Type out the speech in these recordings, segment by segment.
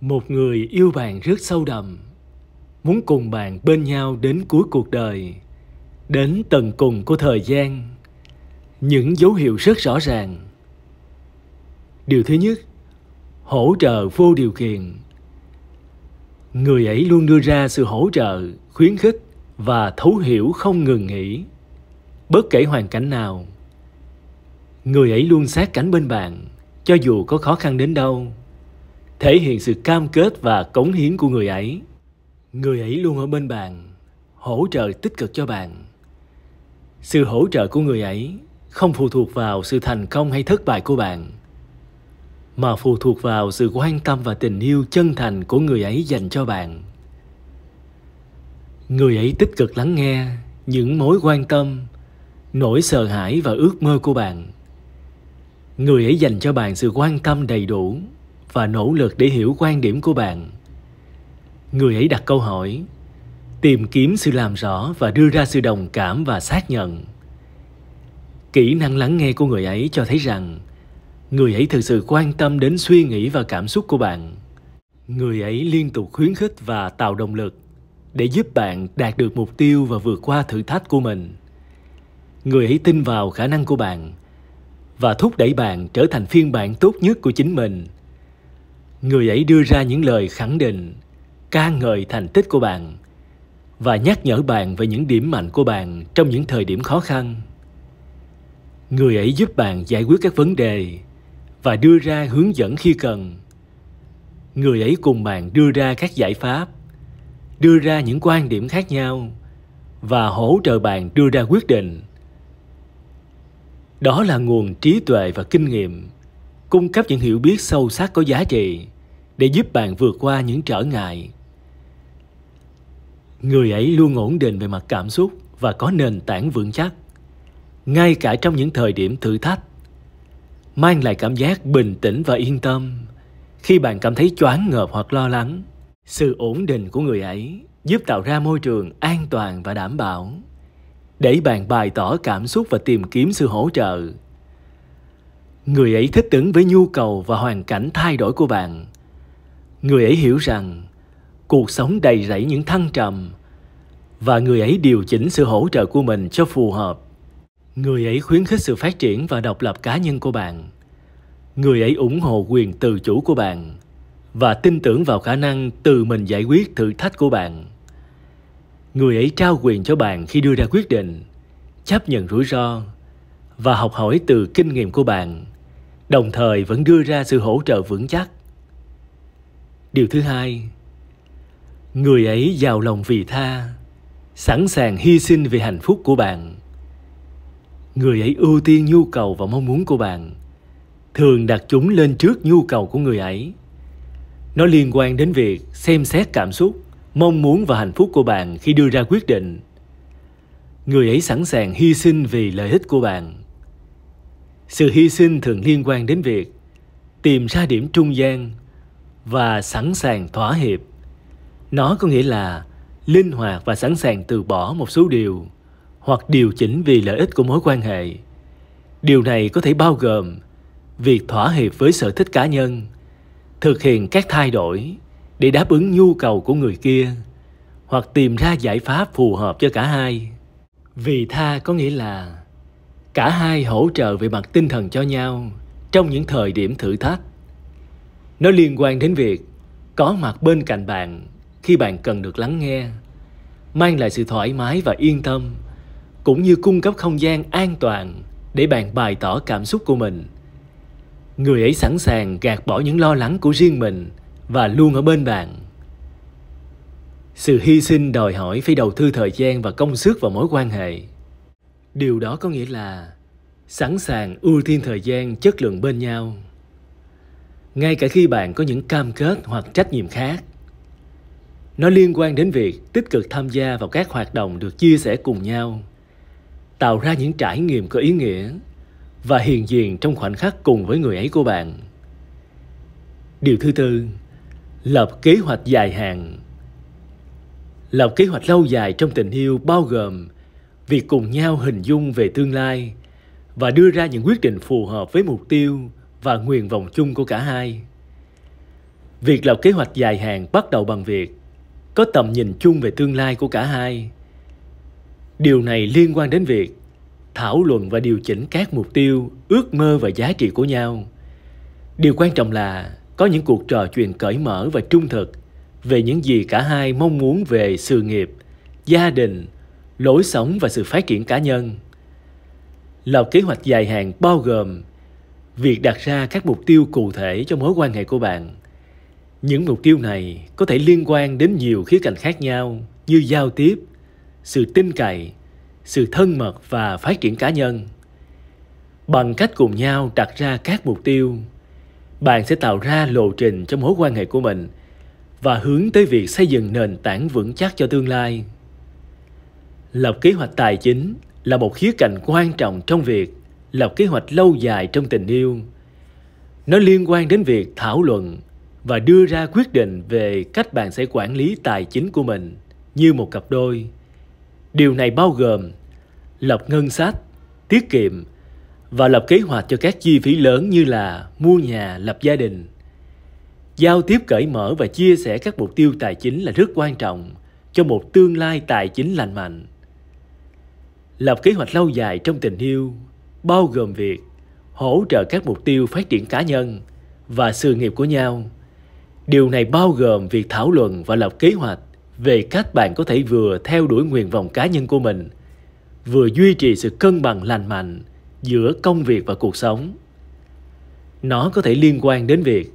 một người yêu bạn rất sâu đậm muốn cùng bạn bên nhau đến cuối cuộc đời đến tận cùng của thời gian những dấu hiệu rất rõ ràng điều thứ nhất hỗ trợ vô điều kiện người ấy luôn đưa ra sự hỗ trợ khuyến khích và thấu hiểu không ngừng nghỉ bất kể hoàn cảnh nào người ấy luôn sát cánh bên bạn cho dù có khó khăn đến đâu thể hiện sự cam kết và cống hiến của người ấy người ấy luôn ở bên bạn hỗ trợ tích cực cho bạn sự hỗ trợ của người ấy không phụ thuộc vào sự thành công hay thất bại của bạn mà phụ thuộc vào sự quan tâm và tình yêu chân thành của người ấy dành cho bạn người ấy tích cực lắng nghe những mối quan tâm nỗi sợ hãi và ước mơ của bạn người ấy dành cho bạn sự quan tâm đầy đủ và nỗ lực để hiểu quan điểm của bạn người ấy đặt câu hỏi tìm kiếm sự làm rõ và đưa ra sự đồng cảm và xác nhận kỹ năng lắng nghe của người ấy cho thấy rằng người ấy thực sự quan tâm đến suy nghĩ và cảm xúc của bạn người ấy liên tục khuyến khích và tạo động lực để giúp bạn đạt được mục tiêu và vượt qua thử thách của mình người ấy tin vào khả năng của bạn và thúc đẩy bạn trở thành phiên bản tốt nhất của chính mình người ấy đưa ra những lời khẳng định ca ngợi thành tích của bạn và nhắc nhở bạn về những điểm mạnh của bạn trong những thời điểm khó khăn người ấy giúp bạn giải quyết các vấn đề và đưa ra hướng dẫn khi cần người ấy cùng bạn đưa ra các giải pháp đưa ra những quan điểm khác nhau và hỗ trợ bạn đưa ra quyết định đó là nguồn trí tuệ và kinh nghiệm cung cấp những hiểu biết sâu sắc có giá trị để giúp bạn vượt qua những trở ngại người ấy luôn ổn định về mặt cảm xúc và có nền tảng vững chắc ngay cả trong những thời điểm thử thách mang lại cảm giác bình tĩnh và yên tâm khi bạn cảm thấy choáng ngợp hoặc lo lắng sự ổn định của người ấy giúp tạo ra môi trường an toàn và đảm bảo để bạn bày tỏ cảm xúc và tìm kiếm sự hỗ trợ người ấy thích ứng với nhu cầu và hoàn cảnh thay đổi của bạn người ấy hiểu rằng cuộc sống đầy rẫy những thăng trầm và người ấy điều chỉnh sự hỗ trợ của mình cho phù hợp người ấy khuyến khích sự phát triển và độc lập cá nhân của bạn người ấy ủng hộ quyền tự chủ của bạn và tin tưởng vào khả năng từ mình giải quyết thử thách của bạn người ấy trao quyền cho bạn khi đưa ra quyết định chấp nhận rủi ro và học hỏi từ kinh nghiệm của bạn đồng thời vẫn đưa ra sự hỗ trợ vững chắc điều thứ hai người ấy giàu lòng vì tha sẵn sàng hy sinh vì hạnh phúc của bạn người ấy ưu tiên nhu cầu và mong muốn của bạn thường đặt chúng lên trước nhu cầu của người ấy nó liên quan đến việc xem xét cảm xúc mong muốn và hạnh phúc của bạn khi đưa ra quyết định người ấy sẵn sàng hy sinh vì lợi ích của bạn sự hy sinh thường liên quan đến việc tìm ra điểm trung gian và sẵn sàng thỏa hiệp nó có nghĩa là linh hoạt và sẵn sàng từ bỏ một số điều hoặc điều chỉnh vì lợi ích của mối quan hệ điều này có thể bao gồm việc thỏa hiệp với sở thích cá nhân thực hiện các thay đổi để đáp ứng nhu cầu của người kia hoặc tìm ra giải pháp phù hợp cho cả hai vì tha có nghĩa là cả hai hỗ trợ về mặt tinh thần cho nhau trong những thời điểm thử thách nó liên quan đến việc có mặt bên cạnh bạn khi bạn cần được lắng nghe mang lại sự thoải mái và yên tâm cũng như cung cấp không gian an toàn để bạn bày tỏ cảm xúc của mình người ấy sẵn sàng gạt bỏ những lo lắng của riêng mình và luôn ở bên bạn sự hy sinh đòi hỏi phải đầu tư thời gian và công sức vào mối quan hệ điều đó có nghĩa là sẵn sàng ưu tiên thời gian chất lượng bên nhau ngay cả khi bạn có những cam kết hoặc trách nhiệm khác nó liên quan đến việc tích cực tham gia vào các hoạt động được chia sẻ cùng nhau tạo ra những trải nghiệm có ý nghĩa và hiền diện trong khoảnh khắc cùng với người ấy của bạn điều thứ tư lập kế hoạch dài hạn lập kế hoạch lâu dài trong tình yêu bao gồm việc cùng nhau hình dung về tương lai và đưa ra những quyết định phù hợp với mục tiêu và nguyện vọng chung của cả hai việc lập kế hoạch dài hạn bắt đầu bằng việc có tầm nhìn chung về tương lai của cả hai điều này liên quan đến việc thảo luận và điều chỉnh các mục tiêu ước mơ và giá trị của nhau điều quan trọng là có những cuộc trò chuyện cởi mở và trung thực về những gì cả hai mong muốn về sự nghiệp gia đình lối sống và sự phát triển cá nhân. Lập kế hoạch dài hạn bao gồm việc đặt ra các mục tiêu cụ thể cho mối quan hệ của bạn. Những mục tiêu này có thể liên quan đến nhiều khía cạnh khác nhau như giao tiếp, sự tin cậy, sự thân mật và phát triển cá nhân. Bằng cách cùng nhau đặt ra các mục tiêu, bạn sẽ tạo ra lộ trình cho mối quan hệ của mình và hướng tới việc xây dựng nền tảng vững chắc cho tương lai lập kế hoạch tài chính là một khía cạnh quan trọng trong việc lập kế hoạch lâu dài trong tình yêu nó liên quan đến việc thảo luận và đưa ra quyết định về cách bạn sẽ quản lý tài chính của mình như một cặp đôi điều này bao gồm lập ngân sách tiết kiệm và lập kế hoạch cho các chi phí lớn như là mua nhà lập gia đình giao tiếp cởi mở và chia sẻ các mục tiêu tài chính là rất quan trọng cho một tương lai tài chính lành mạnh Lập kế hoạch lâu dài trong tình yêu bao gồm việc hỗ trợ các mục tiêu phát triển cá nhân và sự nghiệp của nhau. Điều này bao gồm việc thảo luận và lập kế hoạch về cách bạn có thể vừa theo đuổi nguyện vọng cá nhân của mình, vừa duy trì sự cân bằng lành mạnh giữa công việc và cuộc sống. Nó có thể liên quan đến việc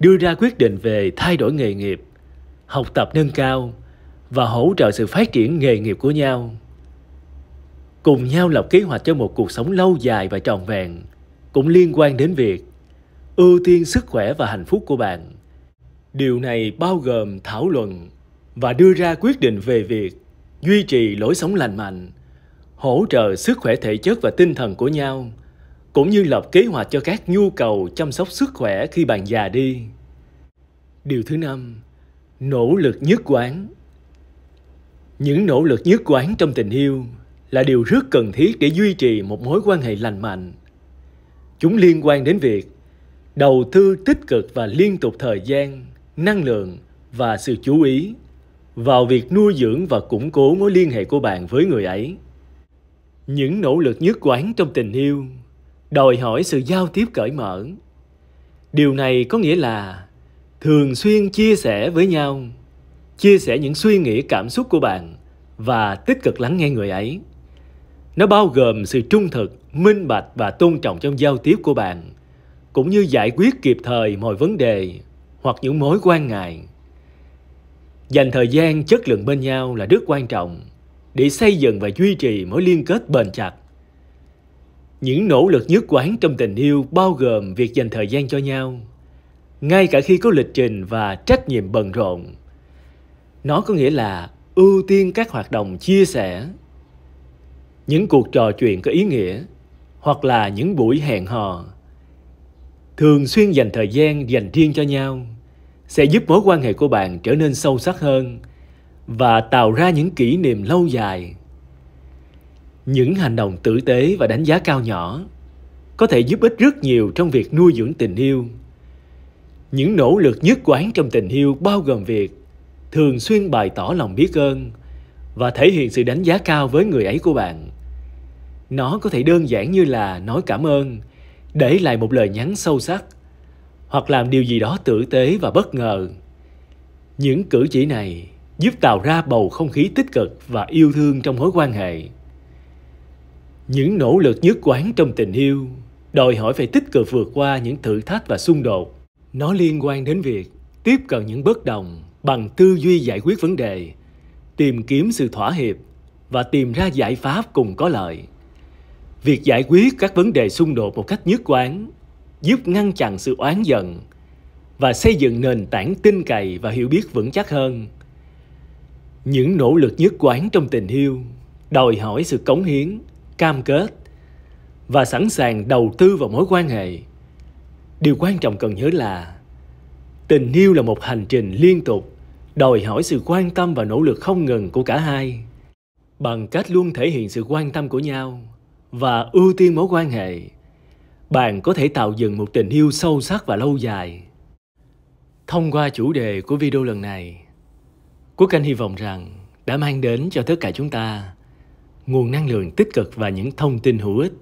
đưa ra quyết định về thay đổi nghề nghiệp, học tập nâng cao và hỗ trợ sự phát triển nghề nghiệp của nhau cùng nhau lập kế hoạch cho một cuộc sống lâu dài và trọn vẹn cũng liên quan đến việc ưu tiên sức khỏe và hạnh phúc của bạn. Điều này bao gồm thảo luận và đưa ra quyết định về việc duy trì lối sống lành mạnh, hỗ trợ sức khỏe thể chất và tinh thần của nhau, cũng như lập kế hoạch cho các nhu cầu chăm sóc sức khỏe khi bạn già đi. Điều thứ năm, nỗ lực nhất quán. Những nỗ lực nhất quán trong tình yêu là điều rất cần thiết để duy trì một mối quan hệ lành mạnh. Chúng liên quan đến việc đầu tư tích cực và liên tục thời gian, năng lượng và sự chú ý vào việc nuôi dưỡng và củng cố mối liên hệ của bạn với người ấy. Những nỗ lực nhất quán trong tình yêu đòi hỏi sự giao tiếp cởi mở. Điều này có nghĩa là thường xuyên chia sẻ với nhau, chia sẻ những suy nghĩ cảm xúc của bạn và tích cực lắng nghe người ấy nó bao gồm sự trung thực, minh bạch và tôn trọng trong giao tiếp của bạn, cũng như giải quyết kịp thời mọi vấn đề hoặc những mối quan ngại. Dành thời gian chất lượng bên nhau là rất quan trọng để xây dựng và duy trì mối liên kết bền chặt. Những nỗ lực nhất quán trong tình yêu bao gồm việc dành thời gian cho nhau, ngay cả khi có lịch trình và trách nhiệm bận rộn. Nó có nghĩa là ưu tiên các hoạt động chia sẻ những cuộc trò chuyện có ý nghĩa hoặc là những buổi hẹn hò thường xuyên dành thời gian dành riêng cho nhau sẽ giúp mối quan hệ của bạn trở nên sâu sắc hơn và tạo ra những kỷ niệm lâu dài những hành động tử tế và đánh giá cao nhỏ có thể giúp ích rất nhiều trong việc nuôi dưỡng tình yêu những nỗ lực nhất quán trong tình yêu bao gồm việc thường xuyên bày tỏ lòng biết ơn và thể hiện sự đánh giá cao với người ấy của bạn nó có thể đơn giản như là nói cảm ơn để lại một lời nhắn sâu sắc hoặc làm điều gì đó tử tế và bất ngờ những cử chỉ này giúp tạo ra bầu không khí tích cực và yêu thương trong mối quan hệ những nỗ lực nhất quán trong tình yêu đòi hỏi phải tích cực vượt qua những thử thách và xung đột nó liên quan đến việc tiếp cận những bất đồng bằng tư duy giải quyết vấn đề tìm kiếm sự thỏa hiệp và tìm ra giải pháp cùng có lợi việc giải quyết các vấn đề xung đột một cách nhất quán giúp ngăn chặn sự oán giận và xây dựng nền tảng tin cậy và hiểu biết vững chắc hơn những nỗ lực nhất quán trong tình yêu đòi hỏi sự cống hiến cam kết và sẵn sàng đầu tư vào mối quan hệ điều quan trọng cần nhớ là tình yêu là một hành trình liên tục đòi hỏi sự quan tâm và nỗ lực không ngừng của cả hai bằng cách luôn thể hiện sự quan tâm của nhau và ưu tiên mối quan hệ bạn có thể tạo dựng một tình yêu sâu sắc và lâu dài thông qua chủ đề của video lần này quốc anh hy vọng rằng đã mang đến cho tất cả chúng ta nguồn năng lượng tích cực và những thông tin hữu ích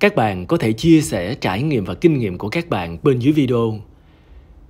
các bạn có thể chia sẻ trải nghiệm và kinh nghiệm của các bạn bên dưới video